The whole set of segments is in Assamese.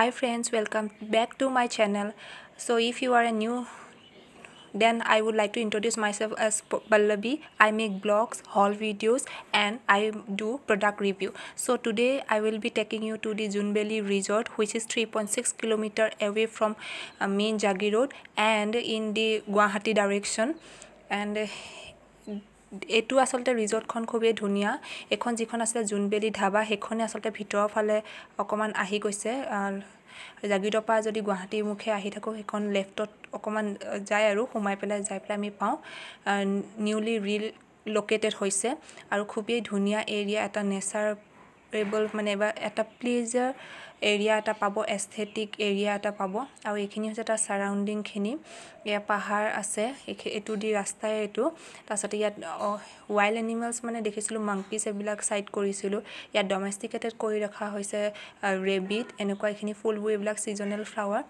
hi friends welcome back to my channel so if you are a new then i would like to introduce myself as Balabhi. i make blogs haul videos and i do product review so today i will be taking you to the junbeli resort which is 3.6 kilometer away from uh, main jagi road and in the guwahati direction and uh, এইটো আচলতে ৰিজৰ্টখন খুবেই ধুনীয়া এইখন যিখন আছিলে জোনবেলি ধাবা সেইখনেই আচলতে ভিতৰৰ ফালে অকণমান আহি গৈছে পৰা যদি গুৱাহাটীৰ মুখে আহি থাকোঁ সেইখন লেফ্টত অকণমান যায় আৰু সোমাই পেলাই যাই পেলাই আমি পাওঁ নিউলি ৰিল লোকেটেড হৈছে আৰু খুবেই ধুনীয়া এৰিয়া এটা নেচাৰ এবল মানে বা এটা প্লেজাৰ এৰিয়া এটা পাব এস্থেটিক এৰিয়া এটা পাব আৰু এইখিনি হৈছে তাৰ ছাৰাউণ্ডিংখিনি ইয়াৰ পাহাৰ আছে এইটো দি ৰাস্তাই এইটো তাৰপিছতে ইয়াত ৱাইল্ড এনিমেলছ মানে দেখিছিলোঁ মাংকিছ এইবিলাক ছাইড কৰিছিলোঁ ইয়াত ডমেষ্টিকেটেড কৰি ৰখা হৈছে ৰেবিট এনেকুৱা এইখিনি ফুলবোৰ এইবিলাক ছিজনেল ফ্লাৱাৰ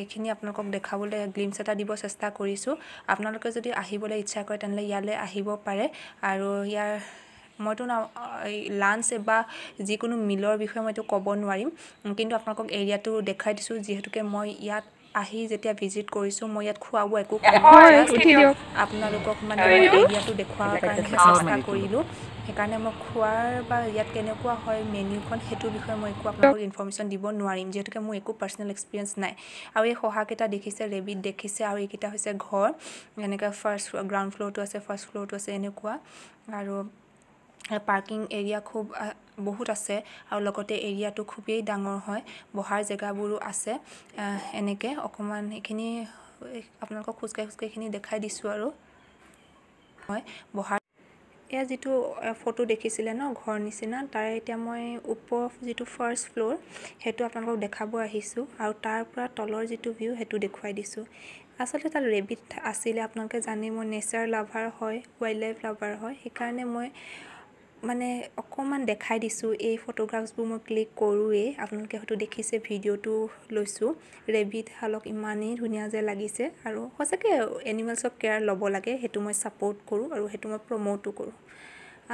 এইখিনি আপোনালোকক দেখাবলৈ গ্লিমছ এটা দিব চেষ্টা কৰিছোঁ আপোনালোকে যদি আহিবলৈ ইচ্ছা কৰে তেনেহ'লে ইয়ালৈ আহিব পাৰে আৰু ইয়াৰ মইতো এই লাঞ্চ বা যিকোনো মিলৰ বিষয়ে মইতো ক'ব নোৱাৰিম কিন্তু আপোনালোকক এৰিয়াটো দেখাই দিছোঁ যিহেতুকে মই ইয়াত আহি যেতিয়া ভিজিট কৰিছোঁ মই ইয়াত খোৱা বোৱা একো আপোনালোকক মানে এৰিয়াটো দেখুৱাৰ কাৰণে চেষ্টা কৰিলোঁ সেইকাৰণে মই খোৱাৰ বা ইয়াত কেনেকুৱা হয় মেনিউখন সেইটো বিষয়ে মই একো আপোনালোকক ইনফৰ্মেশ্যন দিব নোৱাৰিম যিহেতুকে মোৰ একো পাৰ্চনেল এক্সপিৰিয়েঞ্চ নাই আৰু এই সহাকেইটা দেখিছে ৰেবিট দেখিছে আৰু এইকেইটা হৈছে ঘৰ এনেকৈ ফাৰ্ষ্ট গ্ৰাউণ্ড ফ্ল'ৰটো আছে ফাৰ্ষ্ট ফ্ল'ৰটো আছে এনেকুৱা আৰু পাৰ্কিং এৰিয়া খুব বহুত আছে আৰু লগতে এৰিয়াটো খুবেই ডাঙৰ হয় বহাৰ জেগাবোৰো আছে এনেকৈ অকণমান সেইখিনি আপোনালোকক খোজকাঢ়ি খোজকাঢ়িখিনি দেখাই দিছোঁ আৰু হয় বহাৰ এয়া যিটো ফটো দেখিছিলে ন ঘৰ নিচিনা তাৰে এতিয়া মই ওপৰ যিটো ফাৰ্ষ্ট ফ্ল'ৰ সেইটো আপোনালোকক দেখাব আহিছোঁ আৰু তাৰ পৰা তলৰ যিটো ভিউ সেইটো দেখুৱাই দিছোঁ আচলতে তাত ৰেবিট আছিলে আপোনালোকে জানেই মই নেচাৰ লাভাৰ হয় ৱাইল্ড লাইফ লাভাৰ হয় সেইকাৰণে মই মানে অকণমান দেখাই দিছোঁ এই ফটোগ্ৰাফছবোৰ মই ক্লিক কৰোঁৱেই আপোনালোকে হয়তো দেখিছে ভিডিঅ'টো লৈছোঁ ৰেবিট হালক ইমানেই ধুনীয়া যে লাগিছে আৰু সঁচাকৈ এনিমেলছক কেয়াৰ ল'ব লাগে সেইটো মই ছাপৰ্ট কৰোঁ আৰু সেইটো মই প্ৰম'টো কৰোঁ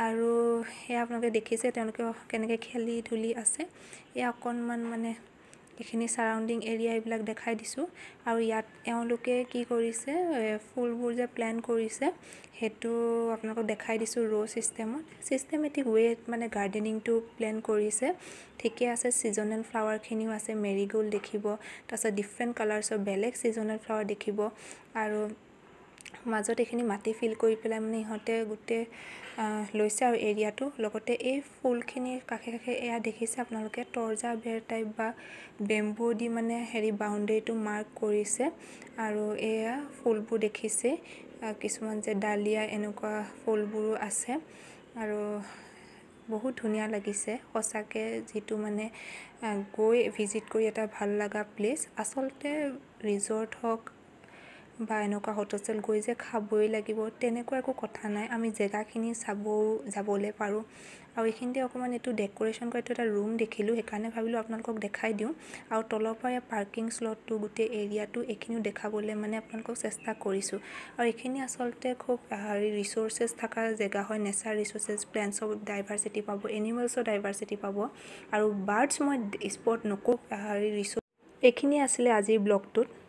আৰু সেয়া আপোনালোকে দেখিছে তেওঁলোকে কেনেকৈ খেলি ধূলি আছে এয়া অকণমান মানে এইখিনি ছাৰাউণ্ডিং এৰিয়া এইবিলাক দেখাই দিছোঁ আৰু ইয়াত এওঁলোকে কি কৰিছে ফুলবোৰ যে প্লেন কৰিছে সেইটো আপোনালোকক দেখাই দিছোঁ ৰ' ছিষ্টেমত ছিষ্টেমেটিক ৱেত মানে গাৰ্ডেনিংটো প্লেন কৰিছে ঠিকে আছে ছিজনেল ফ্লাৱাৰখিনিও আছে মেৰিগ'ল্ড দেখিব তাৰপিছত ডিফাৰেণ্ট কালাৰ্ছৰ বেলেগ ছিজনেল ফ্লাৱাৰ দেখিব আৰু মাজত এইখিনি মাটি ফিল কৰি পেলাই মানে ইহঁতে গোটেই লৈছে আৰু এৰিয়াটো লগতে এই ফুলখিনিৰ কাষে কাষে এয়া দেখিছে আপোনালোকে তৰ্জা বেৰ টাইপ বা বেম্বু দি মানে হেৰি বাউণ্ডেৰীটো মাৰ্ক কৰিছে আৰু এয়া ফুলবোৰ দেখিছে কিছুমান যে ডালিয়া এনেকুৱা ফুলবোৰো আছে আৰু বহুত ধুনীয়া লাগিছে সঁচাকৈ যিটো মানে গৈ ভিজিট কৰি এটা ভাল লগা প্লেচ আচলতে ৰিজৰ্ট হওক বা এনেকুৱা হোটেল গৈ যে খাবই লাগিব তেনেকুৱা একো কথা নাই আমি জেগাখিনি চাব যাবলৈ পাৰোঁ আৰু এইখিনিতে অকণমান এইটো ডেকৰেশ্যন কৰাটো এটা ৰুম দেখিলোঁ সেইকাৰণে ভাবিলোঁ আপোনালোকক দেখাই দিওঁ আৰু তলৰ পৰা পাৰ্কিং শ্লটটো গোটেই এৰিয়াটো এইখিনিও দেখাবলৈ মানে আপোনালোকক চেষ্টা কৰিছোঁ আৰু এইখিনি আচলতে খুব হেৰি ৰিচৰ্চেছ থকা জেগা হয় নেচাৰ ৰিচ'ৰ্চেছ প্লেণ্টছৰ ডাইভাৰ্চিটি পাব এনিমেলছৰ ডাইভাৰ্চিটি পাব আৰু বাৰ্ডছ মই স্পট নকওঁ হেৰি ৰিচোৰ্চ এইখিনিয়ে আছিলে আজিৰ ব্লগটোত